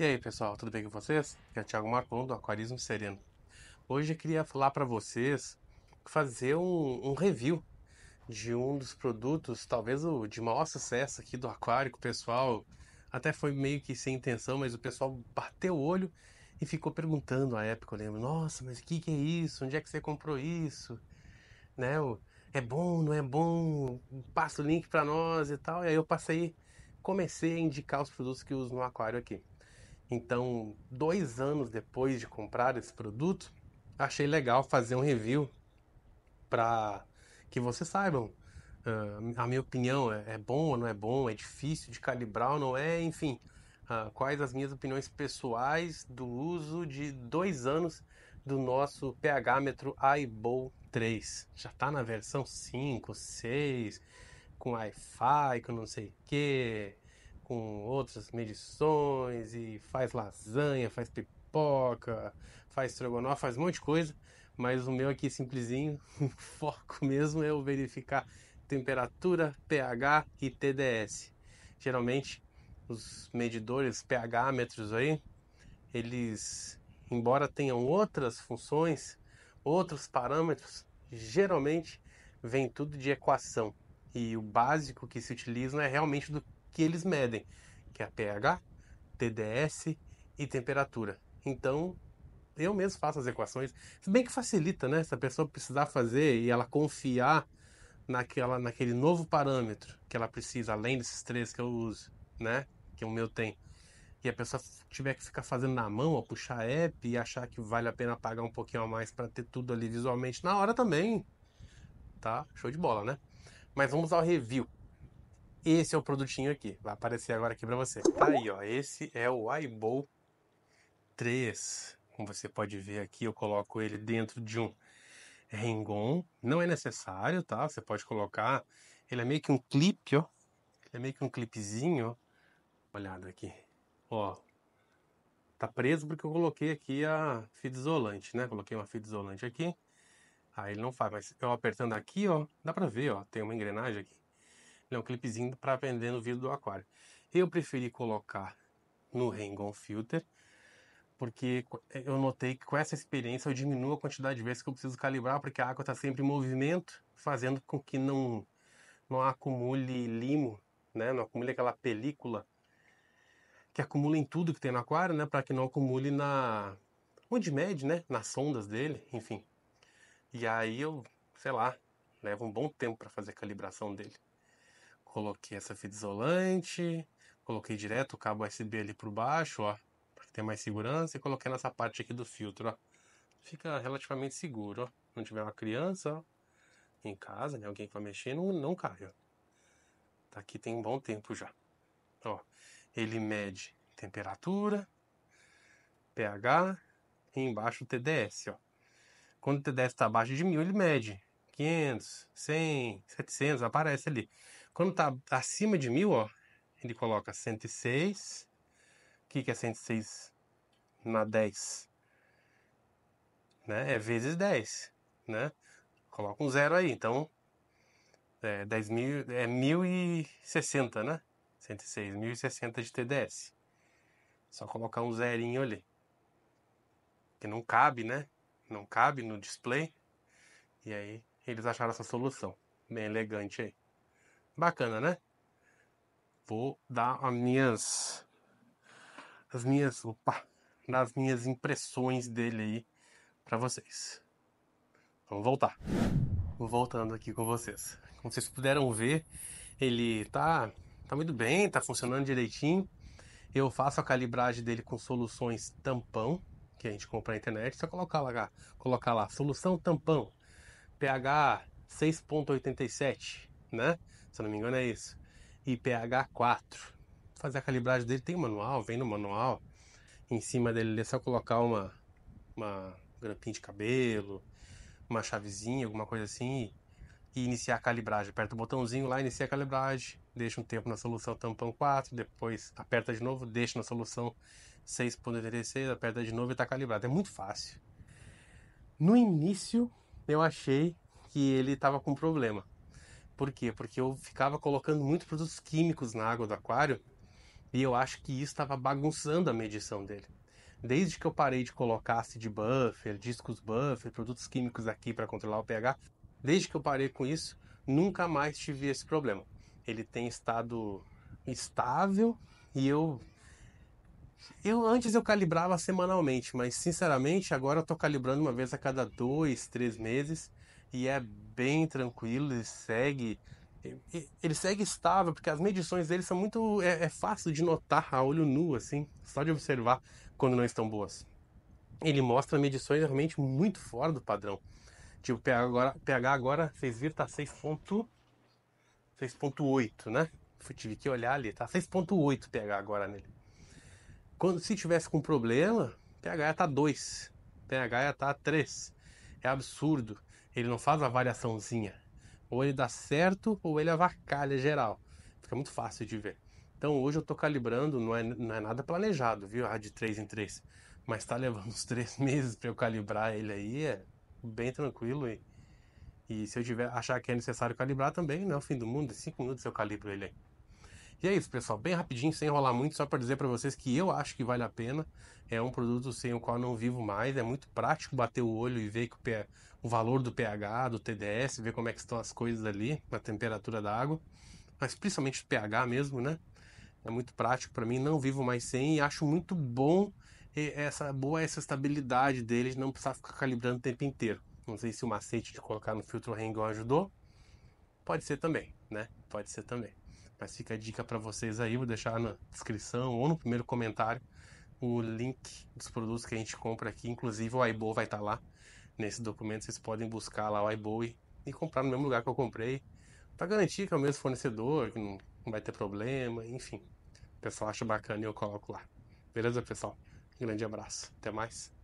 E aí pessoal, tudo bem com vocês? Aqui é o Thiago Marcon do Aquarismo Sereno. Hoje eu queria falar para vocês, fazer um, um, review de um dos produtos, talvez o de maior sucesso aqui do aquário, que o pessoal até foi meio que sem intenção, mas o pessoal bateu o olho e ficou perguntando à época, eu lembro, nossa, mas o que, que é isso? Onde é que você comprou isso? Né? É bom, não é bom? Passa o link para nós e tal. E aí eu passei, comecei a indicar os produtos que uso no aquário aqui. Então, dois anos depois de comprar esse produto, achei legal fazer um review para que vocês saibam uh, a minha opinião é, é, bom ou não é bom, é difícil de calibrar ou não é, enfim, uh, quais as minhas opiniões pessoais do uso de dois anos do nosso pH metro iBow 3. Já está na versão 5, 6, com Wi-Fi, com não sei o que, com outras medições e faz lasanha, faz pipoca, faz estrogonofe, faz um monte de coisa, mas o meu aqui simplesinho, o foco mesmo é eu verificar temperatura, pH e TDS. Geralmente os medidores pHmetros aí, eles embora tenham outras funções, outros parâmetros, geralmente vem tudo de equação. E o básico que se utiliza é realmente do que eles medem, que é a pH, TDS e temperatura. Então, eu mesmo faço as equações. Se bem que facilita, né? Se a pessoa precisar fazer e ela confiar naquela, naquele novo parâmetro que ela precisa, além desses três que eu uso, né? Que o meu tem. E a pessoa tiver que ficar fazendo na mão, ó, puxar app e achar que vale a pena pagar um pouquinho a mais para ter tudo ali visualmente na hora também. Tá? Show de bola, né? Mas vamos ao review. Esse é o produtinho aqui, vai aparecer agora aqui para você. Tá aí, ó, esse é o iBow 3. Como você pode ver aqui, eu coloco ele dentro de um Rengon. Não é necessário, tá? Você pode colocar. Ele é meio que um clipe, ó. Ele é meio que um clipezinho, ó. Olhada aqui. Ó. Tá preso porque eu coloquei aqui a fita isolante, né? Coloquei uma fita isolante aqui. Aí ele não faz, mas eu apertando aqui, ó, dá pra ver, ó, tem uma engrenagem aqui. Ele é um clipezinho para vender no vidro do aquário. Eu preferi colocar no Rengon Filter, porque eh, eu notei que com essa experiência eu diminuo a quantidade de vezes que eu preciso calibrar, porque a água está sempre em movimento, fazendo com que não, não acumule limo, né? não acumule aquela película que acumula em tudo que tem no aquário, né? para que não acumule na onde mede, né? nas sondas dele, enfim. E aí eu, sei lá, leva um bom tempo para fazer a calibração dele coloquei essa fita isolante, coloquei direto o cabo USB ali por baixo, ó, para ter mais segurança, e coloquei nessa parte aqui do filtro, ó. Fica relativamente seguro, ó. Não tiver uma criança ó, em casa, né, alguém que vai mexer, não, não cai, ó. Tá aqui tem um bom tempo já. Ó, ele mede temperatura, pH e embaixo o TDS, ó. Quando o TDS está abaixo de 1000, ele mede 500, 100, 700, aparece ali. Quando está acima de mil, ó, ele coloca 106. O que, que é 106 na 10? Né? É vezes 10, né? Coloca um zero aí, então é, 10 mil, é 1060, né? 106, 1060 de TDS. Só colocar um zerinho ali. Que não cabe, né? Não cabe no display. E aí eles acharam essa solução. Bem elegante aí. Bacana, né? Vou dar as minhas. As minhas. Opa! Das minhas impressões dele aí para vocês. Vamos voltar. Voltando aqui com vocês. Como vocês puderam ver, ele tá, tá muito bem, tá funcionando direitinho. Eu faço a calibragem dele com soluções tampão, que a gente compra na internet. Só colocar lá, colocar lá solução tampão, pH 6.87, né? se não me engano é isso, IPH 4. Fazer a calibragem dele, tem um manual, vem no manual. Em cima dele é só colocar uma, uma grampinha de cabelo, uma chavezinha, alguma coisa assim, e iniciar a calibragem. Aperta o botãozinho lá, inicia a calibragem, deixa um tempo na solução tampão 4, depois aperta de novo, deixa na solução 6.86, aperta de novo e está calibrado. É muito fácil. No início, eu achei que ele estava com problema. Por quê? Porque eu ficava colocando muitos produtos químicos na água do aquário e eu acho que isso estava bagunçando a medição dele. Desde que eu parei de colocar acid buffer, discos buffer, produtos químicos aqui para controlar o pH, desde que eu parei com isso, nunca mais tive esse problema. Ele tem estado estável e eu eu antes eu calibrava semanalmente, mas sinceramente agora eu estou calibrando uma vez a cada dois, três meses e é bem tranquilo, ele segue. Ele segue estável, porque as medições dele são muito. É, é fácil de notar a olho nu, assim, só de observar quando não estão boas. Ele mostra medições realmente muito fora do padrão. Tipo, pH agora, pH agora vocês viram, tá 6.8, né? Eu tive que olhar ali, tá 6.8 pH agora nele. Quando se tivesse com problema, pH ia tá 2, pH ia tá 3. É absurdo. Ele não faz a variaçãozinha. Ou ele dá certo ou ele avacalha geral. Fica muito fácil de ver. Então hoje eu estou calibrando, não é, não é nada planejado, viu? Ah, de 3 em 3. Mas está levando uns 3 meses para eu calibrar ele aí, é bem tranquilo. E, e se eu tiver achar que é necessário calibrar também, não é o fim do mundo, em 5 minutos eu calibro ele aí. E é isso, pessoal, bem rapidinho, sem enrolar muito, só para dizer para vocês que eu acho que vale a pena. É um produto sem o qual não vivo mais, é muito prático bater o olho e ver que o pé o valor do pH, do TDS, ver como é que estão as coisas ali, na temperatura da água, mas principalmente o pH mesmo, né? É muito prático para mim, não vivo mais sem e acho muito bom essa boa essa estabilidade dele de não precisar ficar calibrando o tempo inteiro. Não sei se o macete de colocar no filtro Rengon ajudou. Pode ser também, né? Pode ser também. Mas fica a dica para vocês aí, vou deixar na descrição ou no primeiro comentário o link dos produtos que a gente compra aqui, inclusive o Aibo vai estar tá lá Nesse documento vocês podem buscar lá o iBowie e comprar no mesmo lugar que eu comprei, para garantir que é o mesmo fornecedor, que não vai ter problema, enfim. O pessoal acha bacana e eu coloco lá. Beleza, pessoal? Um grande abraço. Até mais.